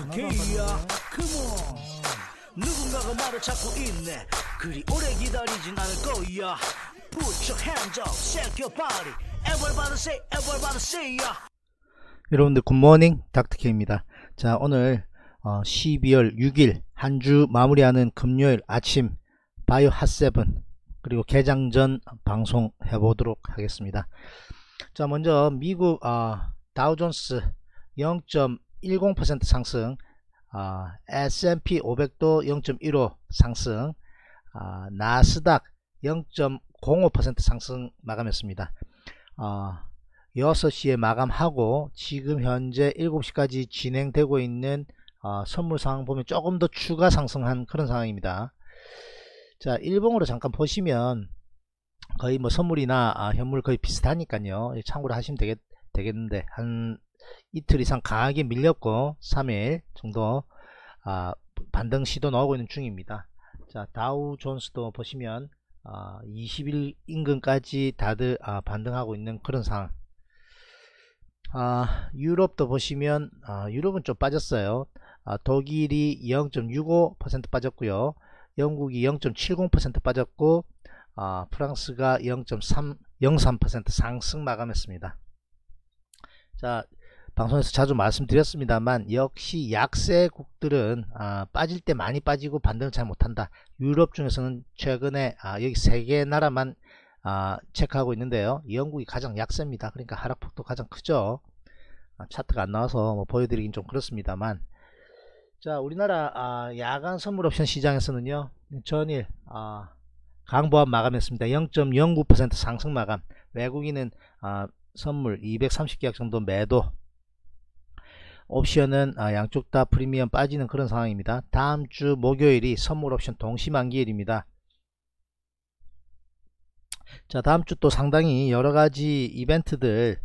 부캐야 그모 누군가가 말을 찾고 있네 그리 오래 기다리진 않을 거야 Put your hands up, shake your body Everybody say, everybody say ya 여러분들 굿모닝 닥터케입니다 자 오늘 어, 12월 6일 한 주 마무리하는 금요일 아침 바이오 핫세븐 그리고 개장 전 방송 해보도록 하겠습니다 자 먼저 미국 어, 아, 다우존스 0. 0.10% 상승, 어, S&P 500도 0.15 상승, 어, 나스닥 0.05% 상승 마감했습니다. 어, 아, 6시에 마감하고 지금 현재 7시까지 진행되고 있는 어, 선물 상황 보면 조금 더 추가 상승한 그런 상황입니다. 자 일봉으로 잠깐 보시면 거의 뭐 선물이나 아, 현물 거의 비슷하니까요 참고로 하시면 되겠, 되겠는데 한 이틀 이상 강하게 밀렸고 3일 정도 아, 반등 시도 나오고 있는 중입니다. 자 다우 존스도 보시면 아, 20일 인근까지 다들 아, 반등하고 있는 그런 상황 아, 유럽도 보시면 아, 유럽은 좀 빠졌어요. 아, 독일이 0.65% 빠졌고요. 영국이 0.70% 빠졌고 아, 프랑스가 0 0.3% 상승 마감했습니다. 자 방송에서 자주 말씀드렸습니다만 역시 약세국들은 아, 빠질 때 많이 빠지고 반등을 잘 못한다. 유럽 중에서는 최근에 아, 여기 세 개 나라만 아, 체크하고 있는데요. 영국이 가장 약세입니다. 그러니까 하락폭도 가장 크죠. 아, 차트가 안 나와서 뭐 보여드리긴 좀 그렇습니다만 자 우리나라 아, 야간 선물옵션 시장에서는요. 전일 아, 강보합 마감했습니다. 0.09% 상승 마감 외국인은 선물 230계약 정도 매도 옵션은 아, 양쪽 다 프리미엄 빠지는 그런 상황입니다. 다음 주 목요일이 선물 옵션 동시 만기일입니다. 자 다음 주 또 상당히 여러가지 이벤트들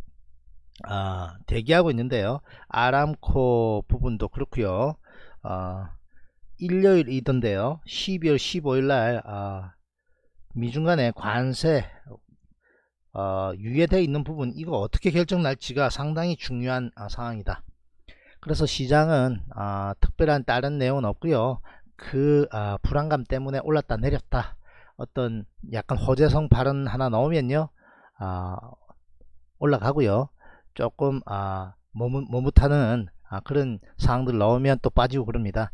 아, 대기하고 있는데요. 아람코 부분도 그렇고요. 아, 일요일이던데요. 12월 15일날 아, 미중간에 관세 어, 유예되어 있는 부분 이거 어떻게 결정 날지가 상당히 중요한 아, 상황이다. 그래서 시장은 아, 특별한 다른 내용은 없고요 그 아, 불안감 때문에 올랐다 내렸다 어떤 약간 호재성 발언 하나 넣으면요 아, 올라가고요 조금 아, 머뭇하는 아, 그런 상황들 넣으면 또 빠지고 그럽니다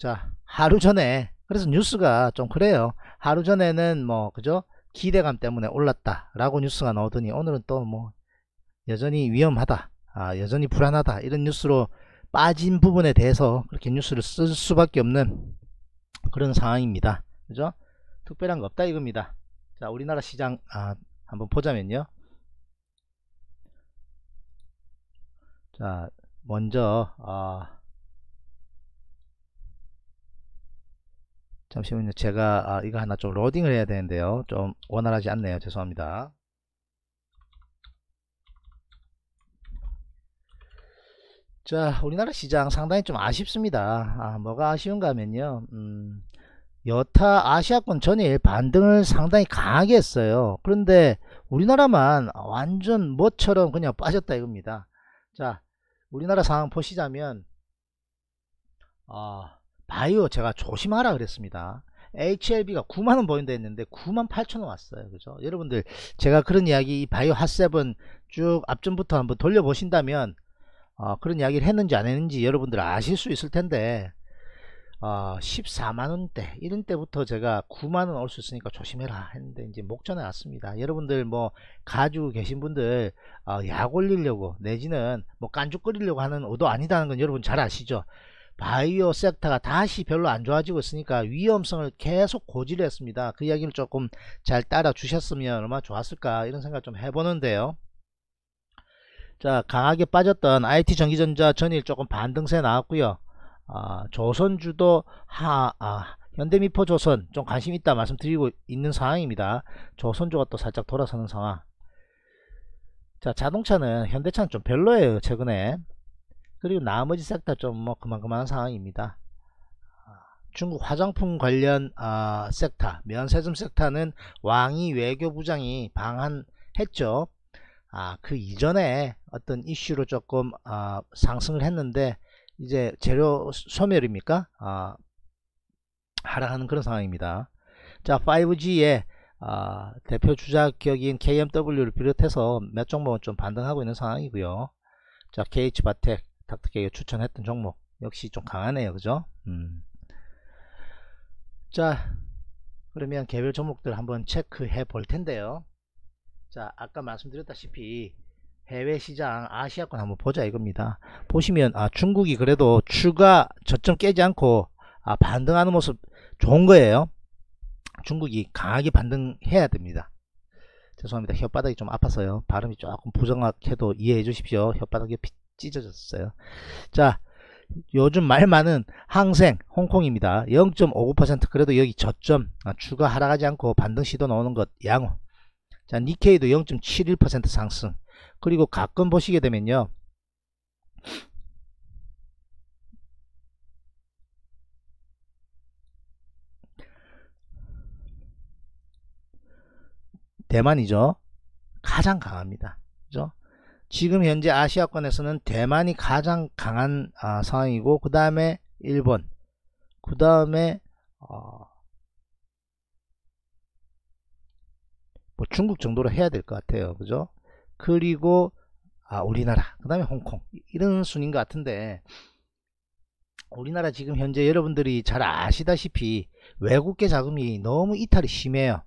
자 하루 전에 그래서 뉴스가 좀 그래요 하루 전에는 뭐 그죠 기대감 때문에 올랐다 라고 뉴스가 나오더니 오늘은 또 뭐 여전히 위험하다 아, 여전히 불안하다 이런 뉴스로 빠진 부분에 대해서 그렇게 뉴스를 쓸 수밖에 없는 그런 상황입니다. 그죠? 특별한 거 없다 이겁니다. 자, 우리나라 시장 아, 한번 보자면요. 자, 먼저 아, 잠시만요. 제가 아, 이거 하나 좀 로딩을 해야 되는데요. 좀 원활하지 않네요. 죄송합니다. 자 우리나라 시장 상당히 좀 아쉽습니다 아, 뭐가 아쉬운가 하면요 음, 여타 아시아권 전일 반등을 상당히 강하게 했어요 그런데 우리나라만 완전 뭐처럼 그냥 빠졌다 이겁니다 자 우리나라 상황 보시자면 아, 바이오 제가 조심하라 그랬습니다 HLB가 9만원 보인다 했는데 9만 8천원 왔어요 그죠 여러분들 제가 그런 이야기 바이오 핫세븐 쭉 앞전부터 한번 돌려보신다면 어, 그런 이야기를 했는지 안 했는지 여러분들 아실 수 있을 텐데 어, 아, 14만원대 이런 때부터 제가 9만원 올 수 있으니까 조심해라 했는데 이제 목전에 왔습니다 여러분들 뭐 가지고 계신 분들 어, 약 올리려고 내지는 뭐 깐죽거리려고 하는 의도 아니다는 건 여러분 잘 아시죠 바이오 섹터가 다시 별로 안 좋아지고 있으니까 위험성을 계속 고지를 했습니다 그 이야기를 조금 잘 따라 주셨으면 얼마나 좋았을까 이런 생각 좀 해보는데요 자 강하게 빠졌던 IT 전기전자 전일 조금 반등세 나왔고요. 아, 조선주도 하, 아, 현대미포 조선 좀 관심 있다 말씀드리고 있는 상황입니다. 조선주가 또 살짝 돌아서는 상황. 자 자동차는 현대차는 좀 별로예요 최근에. 그리고 나머지 섹터 좀 뭐 그만그만한 상황입니다. 아, 중국 화장품 관련 어, 섹터, 면세점 섹터는 왕이 외교부장이 방한했죠. 아, 그 이전에 어떤 이슈로 조금 아, 상승을 했는데 이제 재료 소멸입니까? 아, 하락하는 그런 상황입니다. 자, 5G의 아, 대표 주자 격인 KMW를 비롯해서 몇 종목은 좀 반등하고 있는 상황이고요. 자, KH바텍, 닥터케이가 추천했던 종목 역시 좀 강하네요. 그죠? 음. 자, 그러면 개별 종목들 한번 체크해 볼 텐데요. 자 아까 말씀드렸다시피 해외시장 아시아권 한번 보자 이겁니다 보시면 아 중국이 그래도 추가 저점 깨지 않고 아 반등하는 모습 좋은 거예요 중국이 강하게 반등해야 됩니다 죄송합니다 혓바닥이 좀 아파서요 발음이 조금 부정확해도 이해해 주십시오 혓바닥이 찢어졌어요 자 요즘 말 많은 항생 홍콩입니다 0.59% 그래도 여기 저점 아, 추가 하락하지 않고 반등 시도 나오는 것 양호 자, 니케이도 0.71% 상승. 그리고 가끔 보시게 되면요. 대만이죠. 가장 강합니다. 그죠? 지금 현재 아시아권에서는 대만이 가장 강한 아, 상황이고 그 다음에 일본, 그 다음에 어, 뭐 중국 정도로 해야 될 것 같아요. 그죠? 그리고 아, 우리나라, 그 다음에 홍콩 이런 순인 것 같은데 우리나라 지금 현재 여러분들이 잘 아시다시피 외국계 자금이 너무 이탈이 심해요.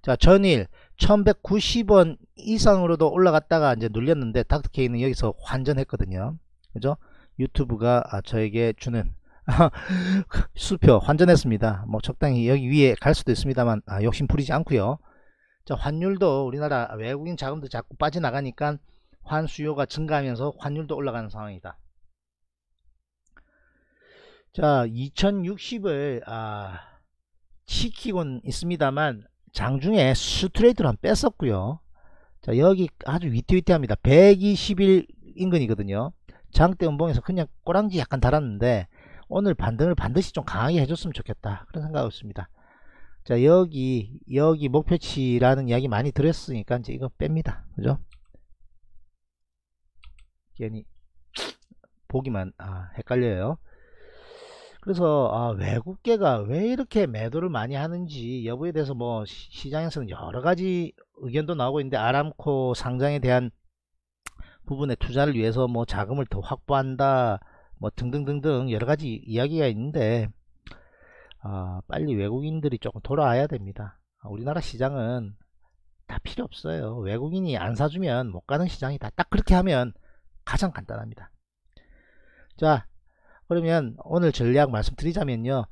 자 전일 1190원 이상으로도 올라갔다가 이제 눌렸는데 닥터케이는 여기서 환전했거든요. 그죠? 유튜브가 아, 저에게 주는 그 수표 환전했습니다. 뭐 적당히 여기 위에 갈 수도 있습니다만 아, 욕심 부리지 않고요. 자, 환율도 우리나라 외국인 자금도 자꾸 빠져나가니까 환 수요가 증가하면서 환율도 올라가는 상황이다. 자, 2060을 아, 지키곤 있습니다만 장중에 스트레이트로 한 뺐었고요. 자, 여기 아주 위태위태합니다. 121 인근이거든요. 장대 음봉에서 그냥 꼬랑지 약간 달았는데 오늘 반등을 반드시 좀 강하게 해줬으면 좋겠다. 그런 생각이었습니다. 자 여기 여기 목표치라는 이야기 많이 들었으니까 이제 이거 뺍니다 그죠 괜히 보기만 아, 헷갈려요 그래서 아, 외국계가 왜 이렇게 매도를 많이 하는지 여부에 대해서 뭐 시장에서는 여러가지 의견도 나오고 있는데 아람코 상장에 대한 부분에 투자를 위해서 뭐 자금을 더 확보한다 뭐 등등등등 여러가지 이야기가 있는데 어, 빨리 외국인들이 조금 돌아와야 됩니다. 아, 우리나라 시장은 다 필요 없어요. 외국인이 안 사주면 못 가는 시장이다. 딱 그렇게 하면 가장 간단합니다. 자, 그러면 오늘 전략 말씀드리자면요.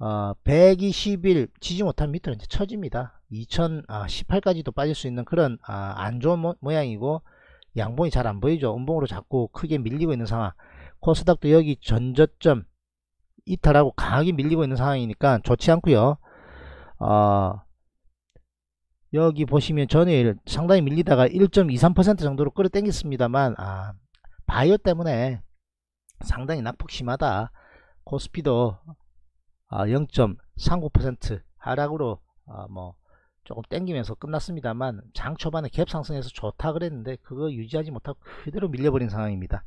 어, 1 2 0일 지지 못한 밑으로 이제 처집니다. 2018까지도 아, 빠질 수 있는 그런 아, 안 좋은 모, 양이고 양봉이 잘 안 보이죠. 음봉으로 자꾸 크게 밀리고 있는 상황. 코스닥도 여기 전저점 이탈하고 강하게 밀리고 있는 상황이니까 좋지 않고요 어, 여기 보시면 전일 상당히 밀리다가 1.23% 정도로 끌어당겼습니다만 아, 바이오 때문에 상당히 낙폭 심하다 코스피도 그 아, 0.39% 하락으로 아, 뭐 조금 땡기면서 끝났습니다만 장 초반에 갭 상승해서 좋다 그랬는데 그거 유지하지 못하고 그대로 밀려버린 상황입니다.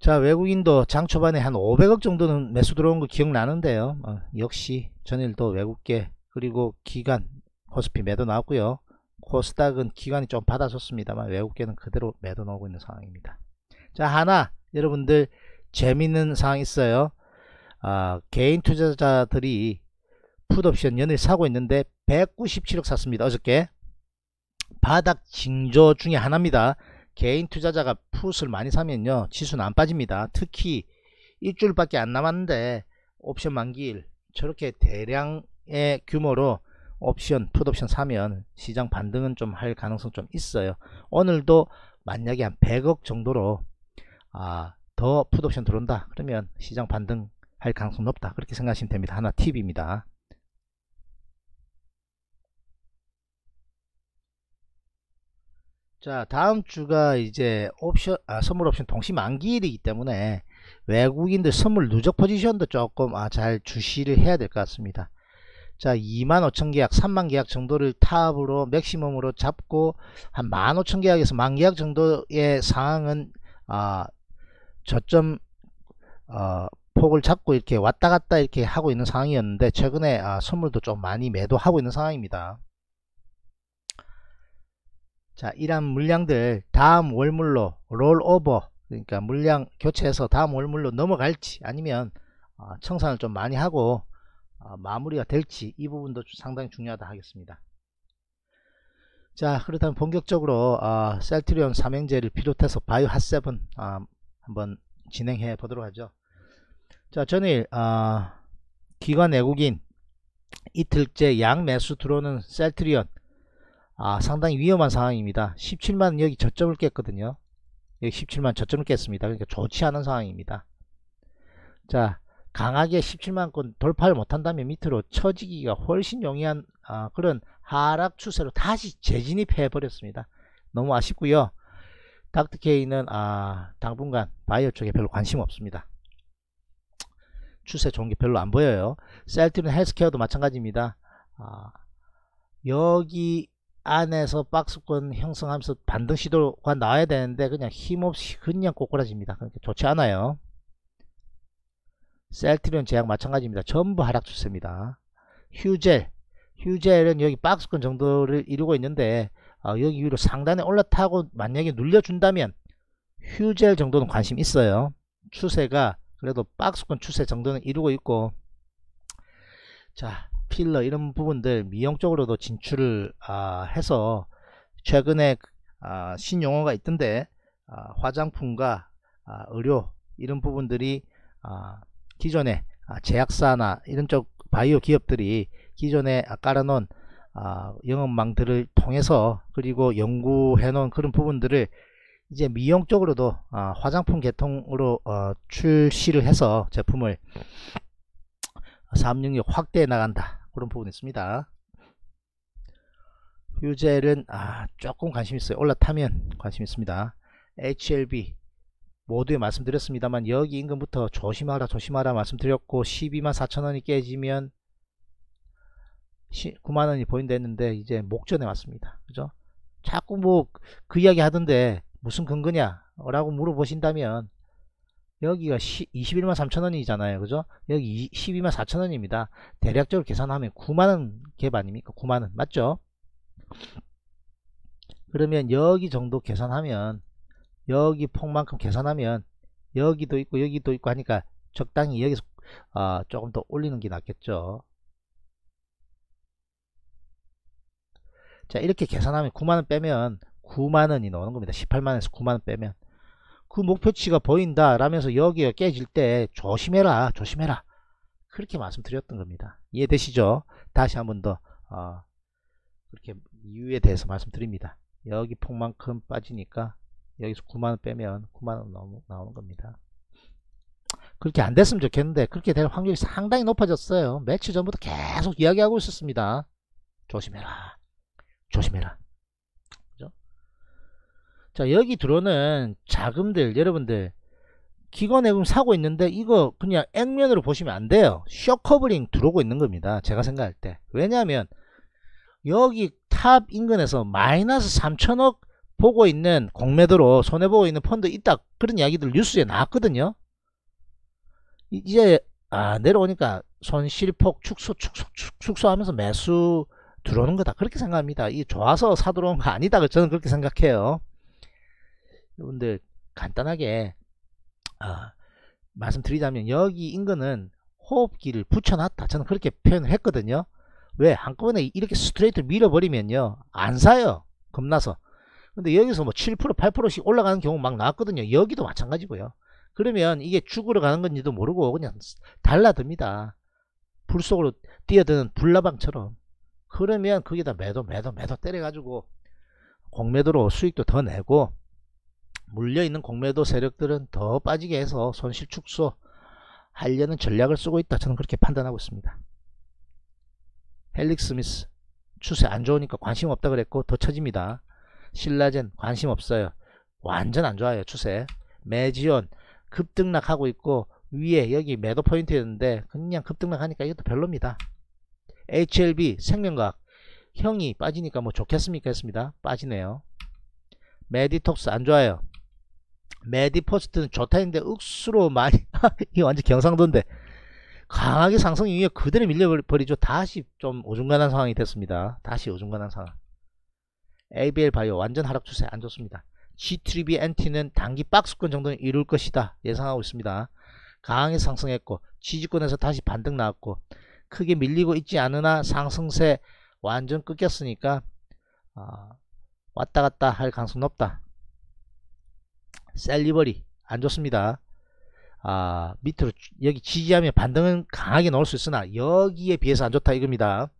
자 외국인도 장 초반에 한 500억 정도는 매수 들어온 거 기억나는데요 어, 역시 전일도 외국계 그리고 기간 코스피 매도 나왔고요 코스닥은 기간이 좀 받아줬습니다만 외국계는 그대로 매도 나오고 있는 상황입니다 자 하나 여러분들 재밌는 상황 있어요 아, 개인 투자자들이 풋옵션 연일 사고 있는데 197억 샀습니다 어저께 바닥 징조 중에 하나입니다 개인 투자자가 풋을 많이 사면요 지수는 안 빠집니다 특히 일주일밖에 안 남았는데 옵션 만기일 저렇게 대량의 규모로 옵션 풋옵션 사면 시장 반등은 좀 할 가능성 좀 있어요 오늘도 만약에 한 100억 정도로 아, 더 풋옵션 들어온다 그러면 시장 반등 할 가능성 높다 그렇게 생각하시면 됩니다 하나 팁입니다 자 다음 주가 이제 옵션 아, 선물 옵션 동시 만기일이기 때문에 외국인들 선물 누적 포지션도 조금 아, 잘 주시를 해야 될 것 같습니다 자 25,000계약 3만계약 정도를 탑으로 맥시멈으로 잡고 한 15,000계약에서 만계약 정도의 상황은 아, 저점 어, 폭을 잡고 이렇게 왔다갔다 이렇게 하고 있는 상황이었는데 최근에 아, 선물도 좀 많이 매도하고 있는 상황입니다 자 이러한 물량들 다음 월물로 롤오버 그러니까 물량 교체해서 다음 월물로 넘어갈지 아니면 어, 청산을 좀 많이 하고 어, 마무리가 될지 이 부분도 상당히 중요하다 하겠습니다. 자 그렇다면 본격적으로 어, 셀트리온 삼형제를 비롯해서 바이오 핫세븐 한번 진행해 보도록 하죠. 자 전일 기관 외국인 이틀째 양 매수 들어오는 셀트리온 아 상당히 위험한 상황입니다 17만 여기 저점을 깼거든요 여기 17만 저점을 깼습니다 그러니까 좋지 않은 상황입니다 자 강하게 17만건 돌파를 못한다면 밑으로 처지기가 훨씬 용이한 아, 그런 하락 추세로 다시 재진입해 버렸습니다 너무 아쉽고요 닥터케이는 아, 당분간 바이오 쪽에 별로 관심 없습니다 추세 좋은 게 별로 안 보여요 셀트는 헬스케어도 마찬가지입니다 아, 여기 안에서 박스권 형성하면서 반등 시도가 나와야 되는데 그냥 힘없이 그냥 꼬꾸라집니다. 그러니까 좋지 않아요. 셀트리온 제약 마찬가지입니다. 전부 하락 추세입니다. 휴젤 휴젤은 여기 박스권 정도를 이루고 있는데 어, 여기 위로 상단에 올라타고 만약에 눌려준다면 휴젤 정도는 관심 있어요. 추세가 그래도 박스권 추세 정도는 이루고 있고 자 필러 이런 부분들 미용적으로도 진출을 아, 해서 최근에 아, 신용어가 있던데 아, 화장품과 아, 의료 이런 부분들이 아, 기존에 아, 제약사나 이런 쪽 바이오 기업들이 기존에 아, 깔아놓은 아, 영업망들을 통해서 그리고 연구해 놓은 그런 부분들을 이제 미용 쪽으로도 아, 화장품 계통으로 어, 출시를 해서 제품을 366 확대해 나간다 그런 부분이 있습니다. 휴젤은 아, 조금 관심 있어요. 올라타면 관심 있습니다. HLB 모두에 말씀드렸습니다만 여기 임금부터 조심하라 조심하라 말씀드렸고 12만 4천원이 깨지면 9만원이 보인다 했는데 이제 목전에 왔습니다. 그죠? 자꾸 뭐 그 이야기 하던데 무슨 근거냐 라고 물어보신다면 여기가 21만 3천원이잖아요 그죠 여기 12만 4천원입니다 대략적으로 계산하면 9만원 갭 아닙니까 9만원 맞죠 그러면 여기 정도 계산하면 여기 폭만큼 계산하면 여기도 있고 여기도 있고 하니까 적당히 여기서 어, 조금 더 올리는 게 낫겠죠 자 이렇게 계산하면 9만원 빼면 9만원이 나오는 겁니다 18만원에서 9만원 빼면 그 목표치가 보인다 라면서 여기가 깨질 때 조심해라 조심해라 그렇게 말씀드렸던 겁니다 이해되시죠 다시 한 번더 어, 그렇게 이유에 대해서 말씀드립니다 여기 폭만큼 빠지니까 여기서 9만원 빼면 9만원 나오는 겁니다 그렇게 안 됐으면 좋겠는데 그렇게 될 확률이 상당히 높아졌어요 며칠 전부터 계속 이야기하고 있었습니다 조심해라 조심해라 자 여기 들어오는 자금들 여러분들 기관예금 사고 있는데 이거 그냥 액면으로 보시면 안 돼요 쇼커버링 들어오고 있는 겁니다 제가 생각할 때 왜냐하면 여기 탑 인근에서 마이너스 3천억 보고 있는 공매도로 손해보고 있는 펀드 있다 그런 이야기들 뉴스에 나왔거든요 이제 아 내려오니까 손실폭 축소 축소 축소하면서 매수 들어오는 거다 그렇게 생각합니다 이 좋아서 사들어온 거 아니다 저는 그렇게 생각해요 여러분들 간단하게 아, 말씀드리자면 여기 인근은 호흡기를 붙여놨다 저는 그렇게 표현을 했거든요 왜 한꺼번에 이렇게 스트레이트 밀어버리면요 안 사요 겁나서 근데 여기서 뭐7% 8%씩 올라가는 경우 막 나왔거든요 여기도 마찬가지고요 그러면 이게 죽으러 가는 건지도 모르고 그냥 달라듭니다 불 속으로 뛰어드는 불나방처럼 그러면 거기다 매도 매도 매도 때려가지고 공매도로 수익도 더 내고 물려있는 공매도 세력들은 더 빠지게 해서 손실 축소하려는 전략을 쓰고 있다. 저는 그렇게 판단하고 있습니다. 헬릭 스미스 추세 안 좋으니까 관심 없다 그랬고 더 처집니다. 신라젠 관심 없어요. 완전 안 좋아요 추세. 매지온 급등락하고 있고 위에 여기 매도 포인트였는데 그냥 급등락하니까 이것도 별로입니다. HLB 생명과학 형이 빠지니까 뭐 좋겠습니까 했습니다. 빠지네요. 메디톡스 안 좋아요. 메디포스트는 좋다 했는데 억수로 많이 이게 완전 경상도인데 강하게 상승 이후에 그대로 밀려버리죠 다시 좀 오중간한 상황이 됐습니다 다시 오중간한 상황 ABL 바이오 완전 하락 추세 안 좋습니다 G3B NT는 단기 박스권 정도는 이룰 것이다 예상하고 있습니다 강하게 상승했고 지지권에서 다시 반등 나왔고 크게 밀리고 있지 않으나 상승세 완전 끊겼으니까 어, 아, 왔다갔다 할 가능성 높다 셀리버리 안 좋습니다. 아 밑으로 여기 지지하면 반등은 강하게 나올 수 있으나 여기에 비해서 안 좋다 이겁니다.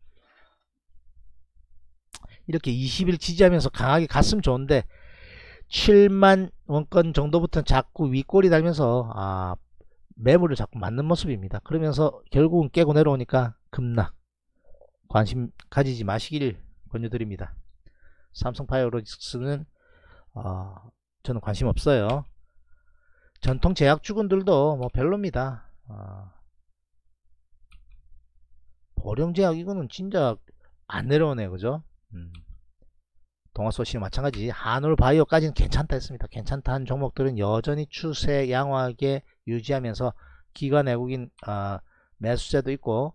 이렇게 20일 지지하면서 강하게 갔으면 좋은데 7만 원권 정도부터 자꾸 윗골이 달면서 아 매물을 자꾸 맞는 모습입니다. 그러면서 결국은 깨고 내려오니까 급락 관심 가지지 마시길 권유드립니다. 삼성 파이오로직스는 어, 저는 관심 없어요. 전통 제약주군들도 뭐 별로입니다. 어. 아. 보령제약 이거는 진짜 안 내려오네 그죠? 음. 동화소시 마찬가지 한올바이오까지는 괜찮다 했습니다. 괜찮다 한 종목들은 여전히 추세 양호하게 유지하면서 기관 외국인 어, 아, 매수세도 있고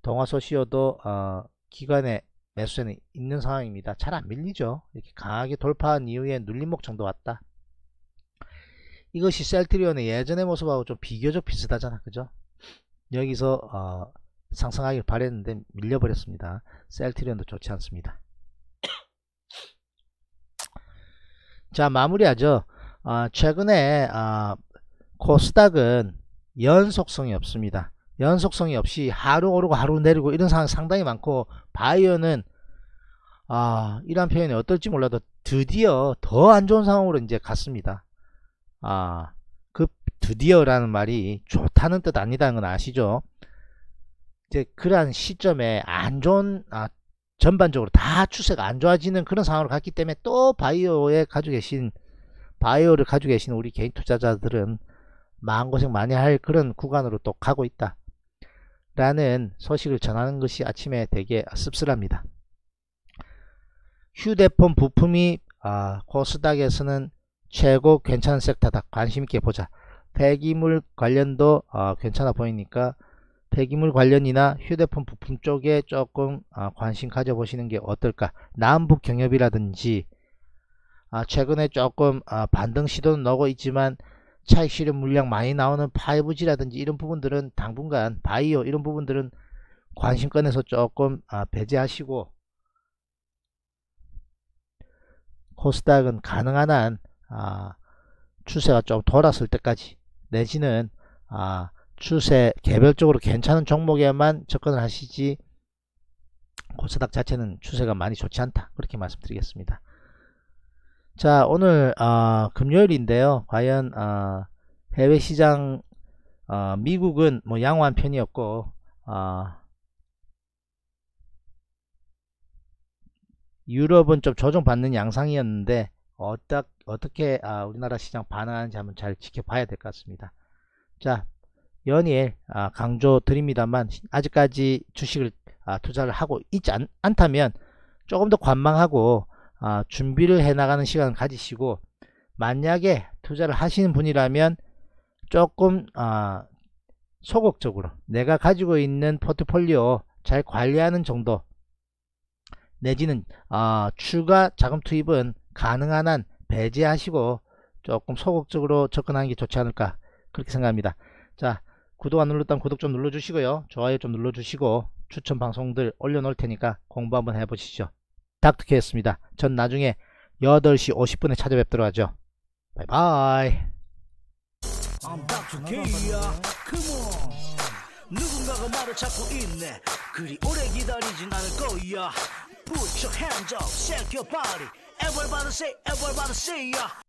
동화소시오도 어, 기관의 매수세는 있는 상황입니다. 잘 안 밀리죠. 이렇게 강하게 돌파한 이후에 눌림목 정도 왔다. 이것이 셀트리온의 예전의 모습하고 좀 비교적 비슷하잖아. 그죠? 여기서 어, 상승하길 바랬는데 밀려버렸습니다. 셀트리온도 좋지 않습니다. 자 마무리하죠. 어, 최근에 어, 코스닥은 연속성이 없습니다. 연속성이 없이 하루 오르고 하루 내리고 이런 상황 상당히 많고 바이어는 아 이러한 표현이 어떨지 몰라도 드디어 더 안 좋은 상황으로 이제 갔습니다. 아 그 드디어라는 말이 좋다는 뜻 아니다는 건 아시죠? 이제 그러한 시점에 안 좋은 아, 전반적으로 다 추세가 안 좋아지는 그런 상황으로 갔기 때문에 또 바이오에 가지고 계신 바이오를 가지고 계신 우리 개인 투자자들은 마음고생 많이 할 그런 구간으로 또 가고 있다. 라는 소식을 전하는 것이 아침에 되게 씁쓸합니다. 휴대폰 부품이 아, 코스닥에서는 최고 괜찮은 섹터다. 관심있게 보자. 폐기물 관련도 아, 괜찮아 보이니까 폐기물 관련이나 휴대폰 부품 쪽에 조금 아, 관심 가져보시는 게 어떨까. 남북 경협이라든지 아, 최근에 조금 아, 반등 시도는 나고 있지만 차익 실현 물량 많이 나오는 5G라든지 이런 부분들은 당분간 바이오 이런 부분들은 관심권에서 조금 아, 배제하시고 코스닥은 가능한 한 아, 추세가 좀 돌았을 때까지 내지는 아, 추세 개별적으로 괜찮은 종목에만 접근을 하시지 코스닥 자체는 추세가 많이 좋지 않다 그렇게 말씀드리겠습니다. 자 오늘 어, 금요일인데요 과연 어, 해외시장 어, 미국은 뭐 양호한 편이었고 유럽은 좀 조정받는 양상이었는데 어떠, 어떻게 우리나라 시장 반응하는지 한번 잘 지켜봐야 될 것 같습니다 자 연일 강조 드립니다만 아직까지 주식을 투자를 하고 있지 않, 않다면 조금 더 관망하고 어, 준비를 해나가는 시간을 가지시고 만약에 투자를 하시는 분이라면 조금 어, 소극적으로 내가 가지고 있는 포트폴리오 잘 관리하는 정도 내지는 어, 추가 자금 투입은 가능한 한 배제하시고 조금 소극적으로 접근하는 게 좋지 않을까 그렇게 생각합니다. 자 구독 안 눌렀다면 구독 좀 눌러주시고요. 좋아요 좀 눌러주시고 추천 방송들 올려놓을 테니까 공부 한번 해보시죠. 닥터케였습니다. 전 나중에 8시 50분에 찾아뵙도록 하죠. 바이바이. 누군가가 말을 찾고 있네 그리 오래 기다리진 않을 거야 Put your hands up, shake your body Everybody say, everybody say yeah.